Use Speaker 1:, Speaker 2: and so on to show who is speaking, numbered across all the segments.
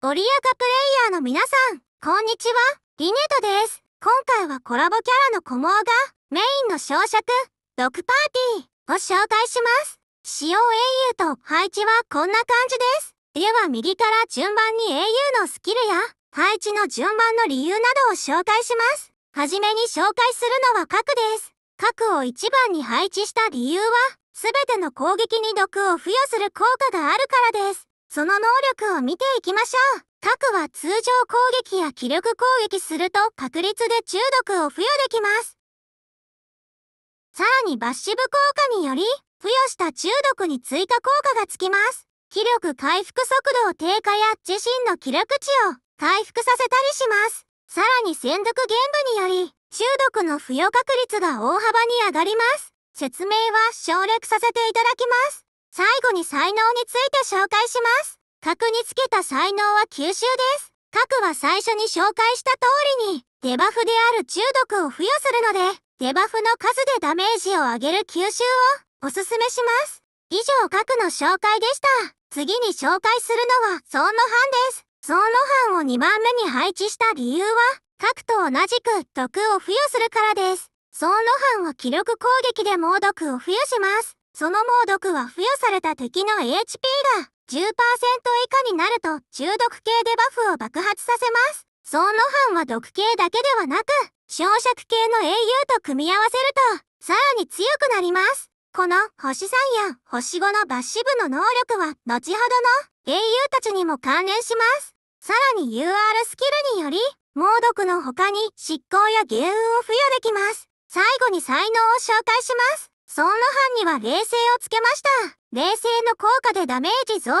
Speaker 1: ご利用カプレイヤーの皆さん、こんにちは、リネットです。今回はコラボキャラの小毛が、メインの小食、毒パーティーを紹介します。使用英雄と配置はこんな感じです。では右から順番に英雄のスキルや、配置の順番の理由などを紹介します。はじめに紹介するのは核です。核を1番に配置した理由は、すべての攻撃に毒を付与する効果があるからです。その能力を見ていきましょう。核は通常攻撃や気力攻撃すると確率で中毒を付与できます。さらにバッシブ効果により、付与した中毒に追加効果がつきます。気力回復速度を低下や自身の気力値を回復させたりします。さらに専属玄武により、中毒の付与確率が大幅に上がります。説明は省略させていただきます。最後に才能について紹介します。核につけた才能は吸収です。核は最初に紹介した通りに、デバフである中毒を付与するので、デバフの数でダメージを上げる吸収をおすすめします。以上核の紹介でした。次に紹介するのは、ーンの班です。ーンの班を2番目に配置した理由は、核と同じく毒を付与するからです。ーンノハンは気力攻撃で猛毒を付与します。その猛毒は付与された敵の HP が10%以下になると中毒系でバフを爆発させます。ソのロは毒系だけではなく、消尺系の英雄と組み合わせると、さらに強くなります。この星3や星5のバッシブの能力は後ほどの英雄たちにも関連します。さらに UR スキルにより、猛毒の他に執行や芸運を付与できます。最後に才能を紹介します。ソンロには冷静をつけました。冷静の効果でダメージ増加や、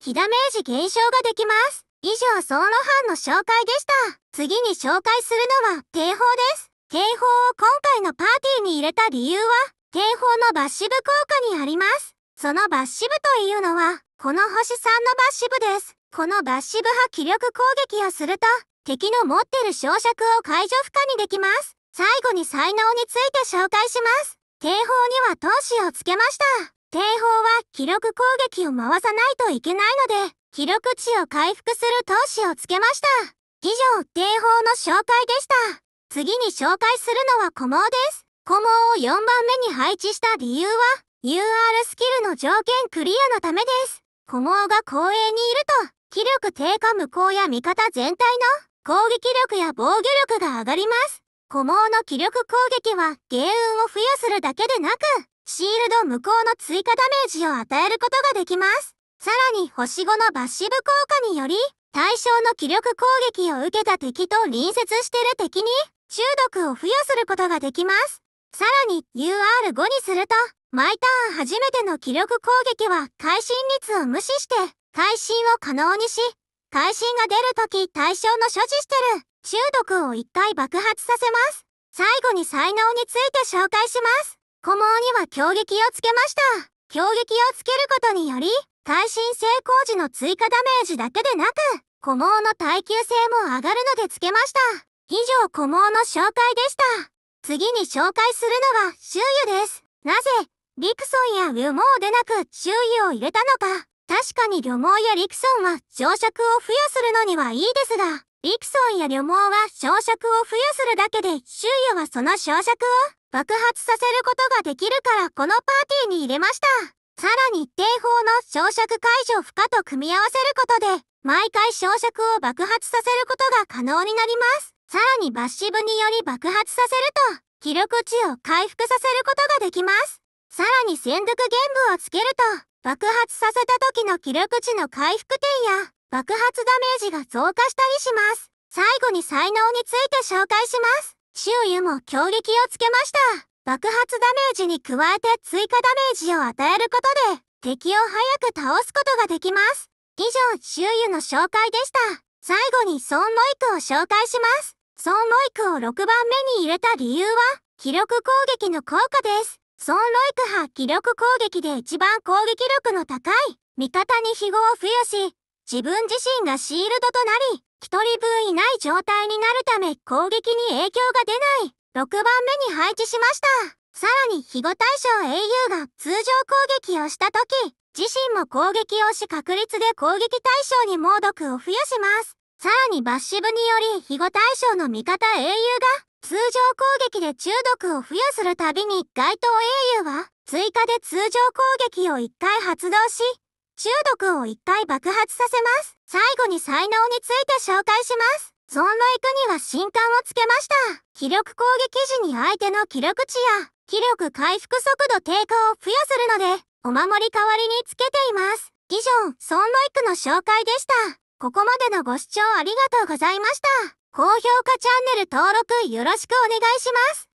Speaker 1: 非ダメージ減少ができます。以上ソンロの紹介でした。次に紹介するのは、警報です。警報を今回のパーティーに入れた理由は、警報のバッシブ効果にあります。そのバッシブというのは、この星3のバッシブです。このバッシブ派気力攻撃をすると、敵の持ってる消灼を解除不可にできます。最後に才能について紹介します。警報には闘志をつけました。警報は記録攻撃を回さないといけないので、記録値を回復する闘志をつけました。以上、警報の紹介でした。次に紹介するのは古毛です。古毛を4番目に配置した理由は、UR スキルの条件クリアのためです。古毛が後衛にいると、気力低下無効や味方全体の攻撃力や防御力が上がります。古毛の気力攻撃は芸運を付与するだけでなく、シールド無効の追加ダメージを与えることができます。さらに星5のバッシブ効果により、対象の気力攻撃を受けた敵と隣接してる敵に、中毒を付与することができます。さらに UR5 にすると、毎ターン初めての気力攻撃は会心率を無視して、会心を可能にし、会心が出るとき対象の所持してる中毒を一回爆発させます。最後に才能について紹介します。古毛には強撃をつけました。強撃をつけることにより、耐震性工事の追加ダメージだけでなく、古毛の耐久性も上がるのでつけました。以上古毛の紹介でした。次に紹介するのは周遊です。なぜ、リクソンやウィモーでなく周囲を入れたのか。確かに旅毛やリクソンは乗車を付与するのにはいいですが、リクソンや旅毛は消食を付与するだけで、周囲はその消食を爆発させることができるからこのパーティーに入れました。さらに定法の消食解除不可と組み合わせることで、毎回消食を爆発させることが可能になります。さらにバッシブにより爆発させると、気力値を回復させることができます。さらに戦力玄武をつけると、爆発させた時の気力値の回復点や、爆発ダメージが増加したりします。最後に才能について紹介します。周囲も強撃をつけました。爆発ダメージに加えて追加ダメージを与えることで、敵を早く倒すことができます。以上、周囲の紹介でした。最後にソンモイクを紹介します。ソンモイクを6番目に入れた理由は、気力攻撃の効果です。ソンロイク派気力攻撃で一番攻撃力の高い味方に肥後を付与し、自分自身がシールドとなり、1人分いない状態になるため攻撃に影響が出ない、6番目に配置しました。さらに、肥後対象 au が通常攻撃をした時、自身も攻撃をし確率で攻撃対象に猛毒を付与します。さらにバッシブにより、肥後対象の味方英雄が、通常攻撃で中毒を付与するたびに、該当英雄は、追加で通常攻撃を1回発動し、中毒を一回爆発させます。最後に才能について紹介します。ンの行くには新刊をつけました。気力攻撃時に相手の気力値や気力回復速度低下を付与するので、お守り代わりにつけています。以上、ソンロイクの紹介でした。ここまでのご視聴ありがとうございました。高評価チャンネル登録よろしくお願いします。